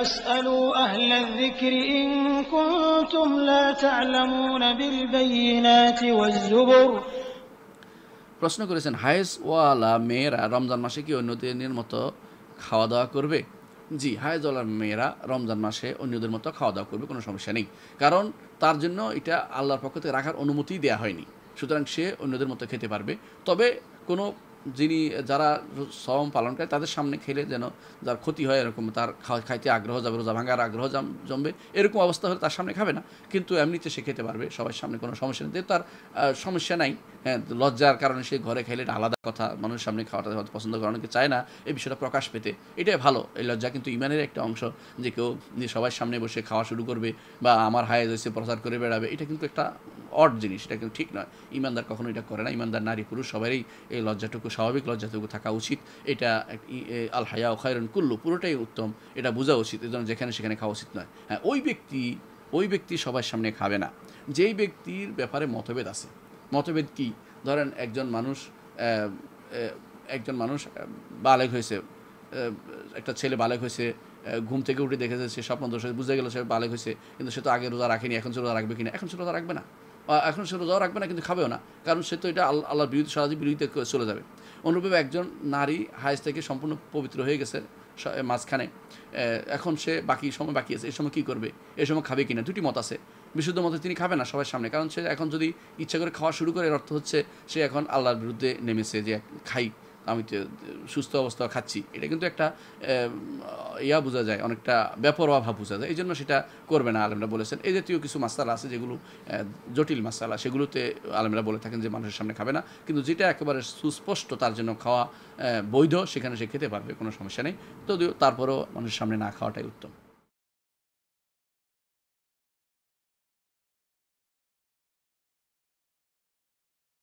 প্রশ্ন করেছেন হায়েস ওয়ালা মেয়েরা রমজান মাসে কি অন্যদের মতো খাওয়া দাওয়া করবে জি হায়েজওয়ালা মেয়েরা রমজান মাসে অন্যদের মতো খাওয়া দাওয়া করবে কোনো সমস্যা নেই কারণ তার জন্য এটা আল্লাহর পক্ষ থেকে রাখার অনুমতি দেওয়া হয়নি সুতরাং সে অন্যদের মতো খেতে পারবে তবে কোনো যিনি যারা সম পালন করে তাদের সামনে খেলে যেন যার ক্ষতি হয় এরকম তার খাইতে আগ্রহ যাবে রোজা ভাঙার আগ্রহ জমবে এরকম অবস্থা হলে তার সামনে খাবে না কিন্তু এমনিতে সে খেতে পারবে সবার সামনে কোনো সমস্যা নেই তার সমস্যা নাই হ্যাঁ লজ্জার কারণে সে ঘরে খাইলে এটা আলাদা কথা মানুষের সামনে খাওয়াটা হয়তো পছন্দ করে অনেকে চায় না এই বিষয়টা প্রকাশ পেতে এটাই ভালো এই লজ্জা কিন্তু ইমানের একটা অংশ যে কেউ সবার সামনে বসে খাওয়া শুরু করবে বা আমার হায়ে এসে প্রচার করে বেড়াবে এটা কিন্তু একটা অড জিনিস এটা কিন্তু ঠিক নয় ইমানদার কখনো এটা করে না ইমানদার নারী পুরুষ সবারই এই লজ্জাটুকু স্বাভাবিক লজ্জাটুকু থাকা উচিত এটা আল হায়া খায়রন কুল্লু পুরোটাই উত্তম এটা বোঝা উচিত এজন্য যেখানে সেখানে খাওয়া উচিত নয় হ্যাঁ ওই ব্যক্তি ওই ব্যক্তি সবার সামনে খাবে না যেই ব্যক্তির ব্যাপারে মতভেদ আছে মতভেদ কি ধরেন একজন মানুষ একজন মানুষ বালেক হয়েছে একটা ছেলে বালেক হয়েছে ঘুম থেকে উঠে দেখেছে সে স্বপ্ন দোষ বুঝে গেল সে বালেক হয়েছে কিন্তু সে তো আগে রোজা রাখেনি এখন সে রোজা রাখবে কিনা এখন সে রোজা রাখবে না এখন সে রোজাও রাখবে না কিন্তু খাবেও না কারণ সে তো এটা আল্লাহর বিরুদ্ধে সারাজি বিরোধিতা চলে যাবে অনুরূপে একজন নারী হায়স থেকে সম্পূর্ণ পবিত্র হয়ে গেছে মাঝখানে এখন সে বাকি সময় বাকি আছে এই সময় কী করবে এই সময় খাবে কিনা দুটি মত আছে বিশুদ্ধ মতে তিনি খাবে না সবার সামনে কারণ সে এখন যদি ইচ্ছা করে খাওয়া শুরু করে এর অর্থ হচ্ছে সে এখন আল্লাহর বিরুদ্ধে নেমেছে যে খাই আমি তো সুস্থ অবস্থা খাচ্ছি এটা কিন্তু একটা ইয়া বোঝা যায় অনেকটা ব্যাপর অভাব বোঝা যায় এই জন্য সেটা করবে না আলেমরা বলেছেন এই জাতীয় কিছু মাসালা আছে যেগুলো জটিল মাসালা সেগুলোতে আলমরা বলে থাকেন যে মানুষের সামনে খাবে না কিন্তু যেটা একেবারে সুস্পষ্ট তার জন্য খাওয়া বৈধ সেখানে সে খেতে পারবে কোনো সমস্যা নেই তো তারপরেও মানুষের সামনে না খাওয়াটাই উত্তম